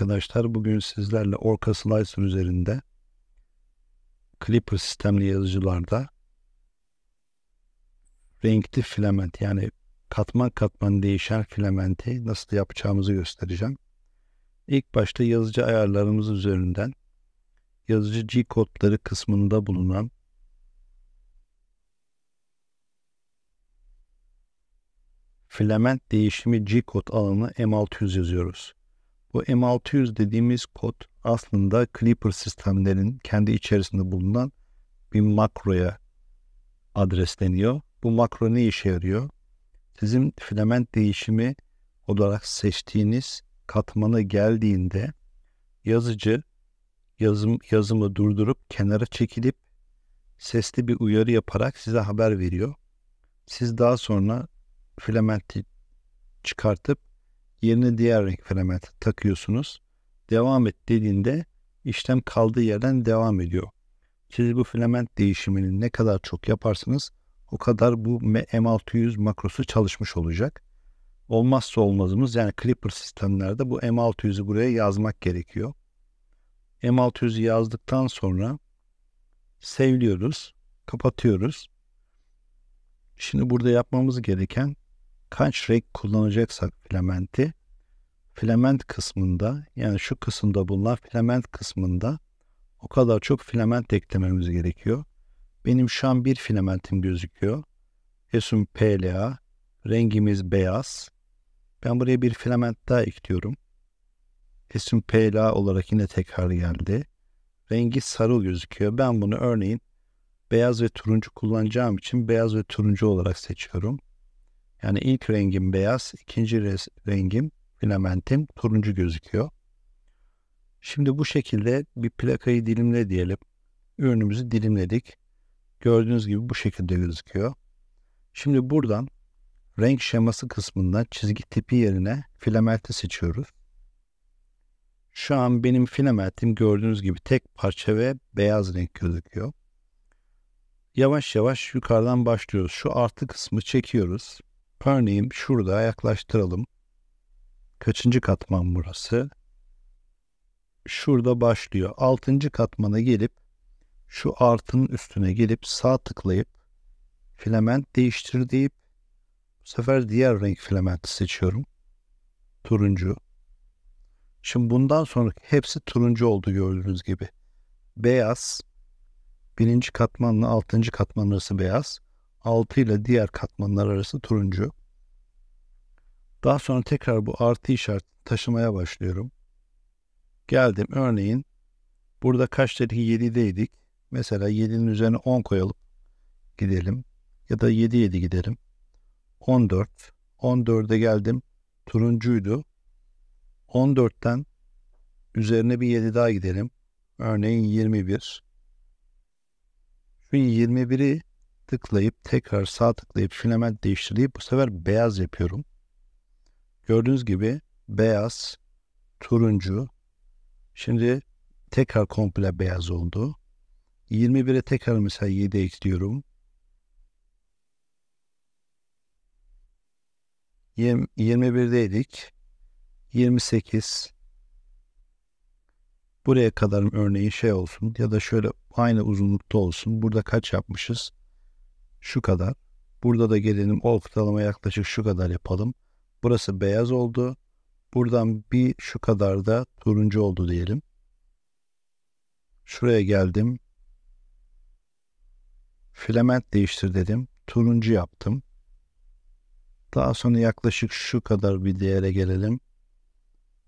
arkadaşlar. Bugün sizlerle Orca Slicer üzerinde Clipper sistemli yazıcılarda renkli filament yani katman katman değişen filamenti nasıl yapacağımızı göstereceğim. İlk başta yazıcı ayarlarımız üzerinden yazıcı G kodları kısmında bulunan filament değişimi G kod alanı M600 yazıyoruz. Bu M600 dediğimiz kod aslında Clipper sistemlerin kendi içerisinde bulunan bir makroya adresleniyor. Bu makro ne işe yarıyor? Sizin filament değişimi olarak seçtiğiniz katmana geldiğinde yazıcı yazım, yazımı durdurup kenara çekilip sesli bir uyarı yaparak size haber veriyor. Siz daha sonra filamenti çıkartıp Yerine diğer renk referement takıyorsunuz. Devam et dediğinde işlem kaldığı yerden devam ediyor. Siz bu filament değişimini ne kadar çok yaparsınız, o kadar bu M600 makrosu çalışmış olacak. Olmazsa olmazımız yani Clipper sistemlerde bu M600'ü buraya yazmak gerekiyor. M600'ü yazdıktan sonra sevliyoruz, kapatıyoruz. Şimdi burada yapmamız gereken kaç renk kullanacaksak filamenti filament kısmında yani şu kısımda bulunan filament kısmında o kadar çok filament eklememiz gerekiyor. Benim şu an bir filamentim gözüküyor. Esum PLA. Rengimiz beyaz. Ben buraya bir filament daha ekliyorum. Esum PLA olarak yine tekrar geldi. Rengi sarı gözüküyor. Ben bunu örneğin beyaz ve turuncu kullanacağım için beyaz ve turuncu olarak seçiyorum. Yani ilk rengim beyaz, ikinci rengim filamentim turuncu gözüküyor. Şimdi bu şekilde bir plakayı dilimle diyelim. Ürünümüzü dilimledik. Gördüğünüz gibi bu şekilde gözüküyor. Şimdi buradan renk şeması kısmında çizgi tipi yerine filamenti seçiyoruz. Şu an benim filamentim gördüğünüz gibi tek parça ve beyaz renk gözüküyor. Yavaş yavaş yukarıdan başlıyoruz. Şu artı kısmı çekiyoruz. Örneğin şurada yaklaştıralım. Kaçıncı katman burası? Şurada başlıyor. Altıncı katmana gelip şu artının üstüne gelip sağ tıklayıp filament değiştir deyip bu sefer diğer renk filamenti seçiyorum. Turuncu. Şimdi bundan sonra hepsi turuncu oldu gördüğünüz gibi. Beyaz, birinci katmanla altıncı katman arası beyaz altı ile diğer katmanlar arası turuncu. Daha sonra tekrar bu artı işaret taşımaya başlıyorum. Geldim örneğin burada kaç dedik 7'deydik. Mesela 7'nin üzerine 10 koyalım gidelim. Ya da 7 7 gidelim. 14. 14'e geldim. Turuncuydu. 14'ten üzerine bir 7 daha gidelim. Örneğin 21. Şu 21'i tıklayıp tekrar sağ tıklayıp filament değiştirip bu sefer beyaz yapıyorum. Gördüğünüz gibi beyaz, turuncu. Şimdi tekrar komple beyaz oldu. 21'e tekrar mesela 7 ekliyorum. 21'deydik. 28. Buraya kadar örneğin şey olsun ya da şöyle aynı uzunlukta olsun. Burada kaç yapmışız? şu kadar. Burada da gelelim o ortalama yaklaşık şu kadar yapalım. Burası beyaz oldu. Buradan bir şu kadar da turuncu oldu diyelim. Şuraya geldim. Filament değiştir dedim. Turuncu yaptım. Daha sonra yaklaşık şu kadar bir değere gelelim.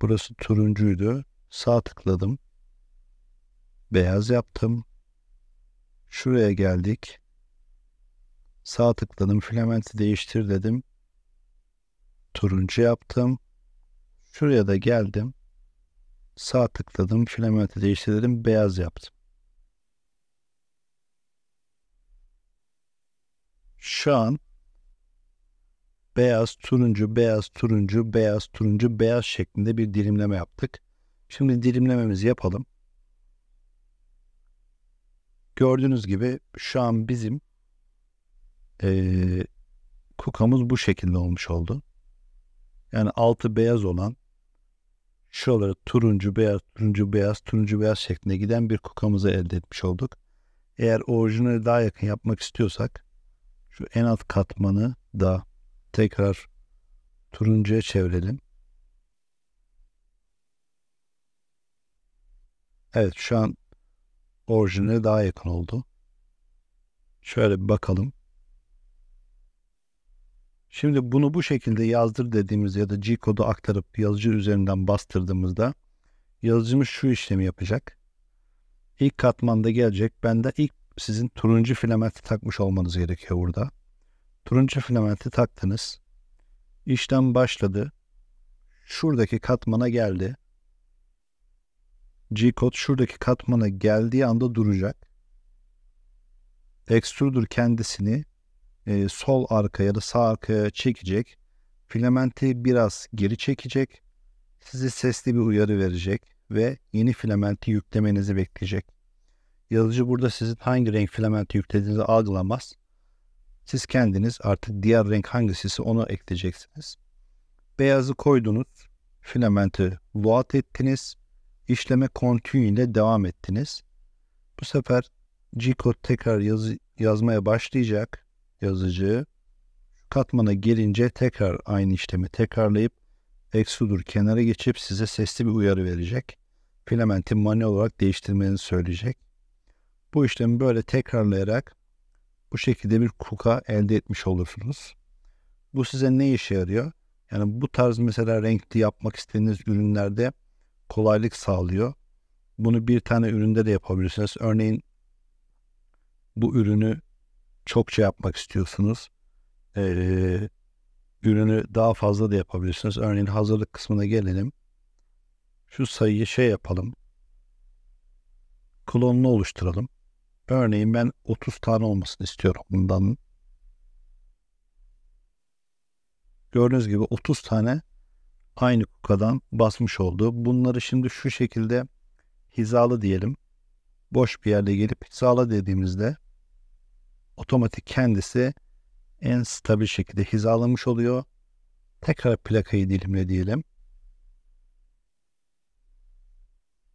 Burası turuncuydu. Sağ tıkladım. Beyaz yaptım. Şuraya geldik. Sağ tıkladım. Filamenti değiştir dedim. Turuncu yaptım. Şuraya da geldim. Sağ tıkladım. Filamenti değiştir dedim. Beyaz yaptım. Şu an beyaz, turuncu, beyaz, turuncu, beyaz, turuncu, beyaz şeklinde bir dilimleme yaptık. Şimdi dilimlememizi yapalım. Gördüğünüz gibi şu an bizim e, kukamız bu şekilde olmuş oldu. Yani altı beyaz olan şuraları turuncu beyaz, turuncu beyaz, turuncu beyaz şeklinde giden bir kukamızı elde etmiş olduk. Eğer orijinali daha yakın yapmak istiyorsak şu en alt katmanı da tekrar turuncuya çevirelim. Evet şu an orijinale daha yakın oldu. Şöyle bir bakalım. Şimdi bunu bu şekilde yazdır dediğimiz ya da G-kodu aktarıp yazıcı üzerinden bastırdığımızda yazıcımız şu işlemi yapacak. İlk katmanda gelecek. Ben de ilk sizin turuncu filamenti takmış olmanız gerekiyor burada. Turuncu filamenti taktınız. İşlem başladı. Şuradaki katmana geldi. g code şuradaki katmana geldiği anda duracak. Extruder kendisini e, sol arka ya da sağ arkaya çekecek. Filamenti biraz geri çekecek. Size sesli bir uyarı verecek ve yeni filamenti yüklemenizi bekleyecek. Yazıcı burada sizin hangi renk filamenti yüklediğinizi algılamaz. Siz kendiniz artık diğer renk hangisiyse onu ekleyeceksiniz. Beyazı koydunuz, filamenti load ettiniz, işleme continue ile devam ettiniz. Bu sefer G-code tekrar yazı, yazmaya başlayacak yazıcı katmana gelince tekrar aynı işlemi tekrarlayıp extruder kenara geçip size sesli bir uyarı verecek. Filamenti manuel olarak değiştirmenizi söyleyecek. Bu işlemi böyle tekrarlayarak bu şekilde bir kuka elde etmiş olursunuz. Bu size ne işe yarıyor? Yani bu tarz mesela renkli yapmak istediğiniz ürünlerde kolaylık sağlıyor. Bunu bir tane üründe de yapabilirsiniz. Örneğin bu ürünü çokça yapmak istiyorsunuz. Ee, ürünü daha fazla da yapabilirsiniz. Örneğin hazırlık kısmına gelelim. Şu sayıyı şey yapalım. Klonunu oluşturalım. Örneğin ben 30 tane olmasını istiyorum bundan. Gördüğünüz gibi 30 tane aynı kukadan basmış oldu. Bunları şimdi şu şekilde hizalı diyelim. Boş bir yerde gelip hizala dediğimizde otomatik kendisi en stabil şekilde hizalamış oluyor. Tekrar plakayı dilimle diyelim.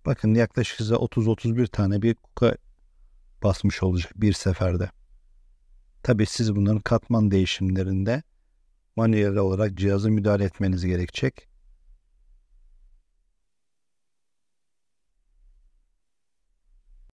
Bakın yaklaşık size 30-31 tane bir kuka basmış olacak bir seferde. Tabi siz bunların katman değişimlerinde manuel olarak cihaza müdahale etmeniz gerekecek.